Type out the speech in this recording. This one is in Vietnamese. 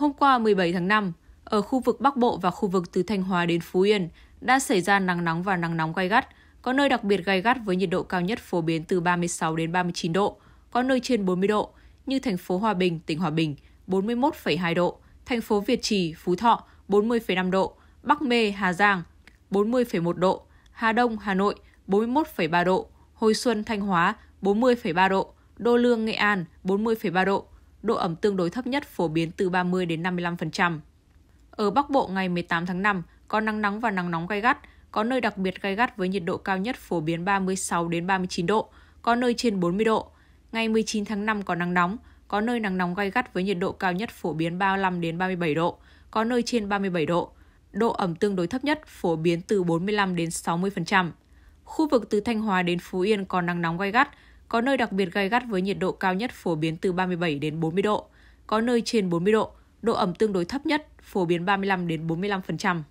Hôm qua 17 tháng 5, ở khu vực Bắc Bộ và khu vực từ Thanh Hóa đến Phú Yên đã xảy ra nắng nóng và nắng nóng gai gắt, có nơi đặc biệt gai gắt với nhiệt độ cao nhất phổ biến từ 36 đến 39 độ, có nơi trên 40 độ như thành phố Hòa Bình, tỉnh Hòa Bình 41,2 độ, thành phố Việt Trì, Phú Thọ 40,5 độ, Bắc Mê, Hà Giang 40,1 độ, Hà Đông, Hà Nội 41,3 độ, Hồi Xuân, Thanh Hóa 40,3 độ, Đô Lương, Nghệ An 40,3 độ, độ ẩm tương đối thấp nhất phổ biến từ 30 đến 55%. Ở Bắc Bộ ngày 18 tháng 5 có nắng nóng và nắng nóng gay gắt, có nơi đặc biệt gay gắt với nhiệt độ cao nhất phổ biến 36 đến 39 độ, có nơi trên 40 độ. Ngày 19 tháng 5 có nắng nóng, có nơi nắng nóng gay gắt với nhiệt độ cao nhất phổ biến 35 đến 37 độ, có nơi trên 37 độ. Độ ẩm tương đối thấp nhất phổ biến từ 45 đến 60%. Khu vực từ Thanh Hóa đến Phú Yên có nắng nóng gay gắt, có nơi đặc biệt gai gắt với nhiệt độ cao nhất phổ biến từ 37 đến 40 độ, có nơi trên 40 độ, độ ẩm tương đối thấp nhất phổ biến 35 đến 45%.